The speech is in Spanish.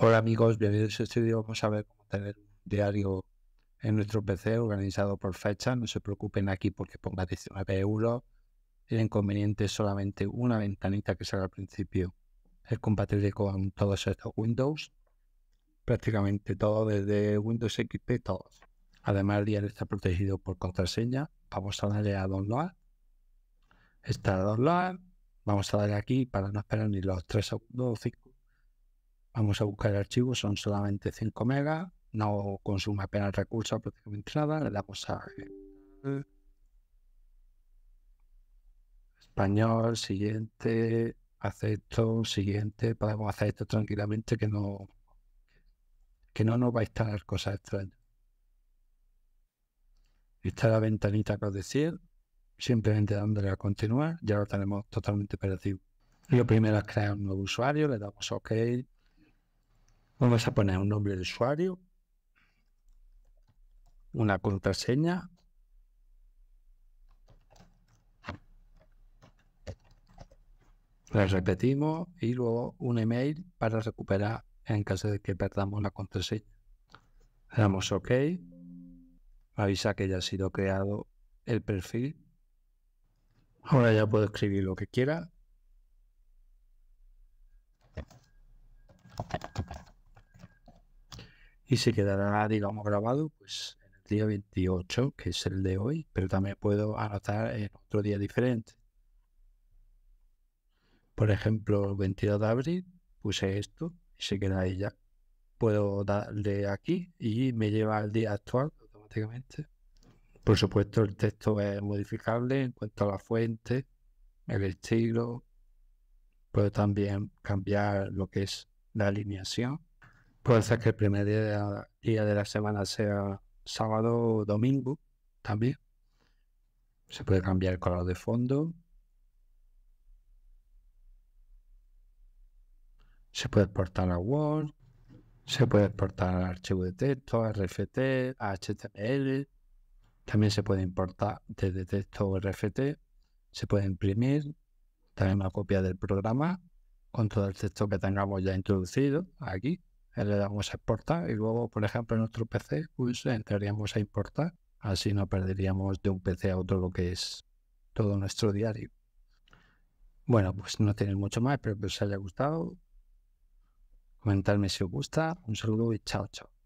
Hola amigos, bienvenidos a este video. Vamos a ver cómo tener un diario en nuestro PC organizado por fecha. No se preocupen aquí porque ponga 19 euros. El inconveniente es solamente una ventanita que sale al principio. Es compatible con todos estos Windows. Prácticamente todo desde Windows XP, todos. Además, el diario está protegido por contraseña. Vamos a darle a download. Está a download. Vamos a darle aquí para no esperar ni los 3 segundos o 5 Vamos a buscar el archivo, son solamente 5 megas, no consume apenas recursos prácticamente nada. Le damos a español, siguiente, acepto, siguiente. Podemos hacer esto tranquilamente que no, que no nos va a instalar cosas extrañas. Está la ventanita que os decía, simplemente dándole a continuar, ya lo tenemos totalmente operativo. Lo primero es crear un nuevo usuario, le damos OK, Vamos a poner un nombre de usuario, una contraseña La repetimos y luego un email para recuperar en caso de que perdamos la contraseña. Le damos OK. Avisa que ya ha sido creado el perfil. Ahora ya puedo escribir lo que quiera. y se quedará, digamos, grabado pues en el día 28, que es el de hoy, pero también puedo anotar en otro día diferente. Por ejemplo, el 22 de abril puse esto y se queda ahí ya. Puedo darle aquí y me lleva al día actual automáticamente. Por supuesto, el texto es modificable en cuanto a la fuente, el estilo. Puedo también cambiar lo que es la alineación Puede ser que el primer día, de la semana sea sábado o domingo también. Se puede cambiar el color de fondo. Se puede exportar a Word. Se puede exportar al archivo de texto, RFT, HTML. También se puede importar desde texto RFT. Se puede imprimir. También una copia del programa con todo el texto que tengamos ya introducido aquí. Eh, le damos a exportar y luego, por ejemplo, en nuestro PC, pues entraríamos a importar. Así no perderíamos de un PC a otro lo que es todo nuestro diario. Bueno, pues no tiene mucho más, espero que os haya gustado. Comentarme si os gusta. Un saludo y chao, chao.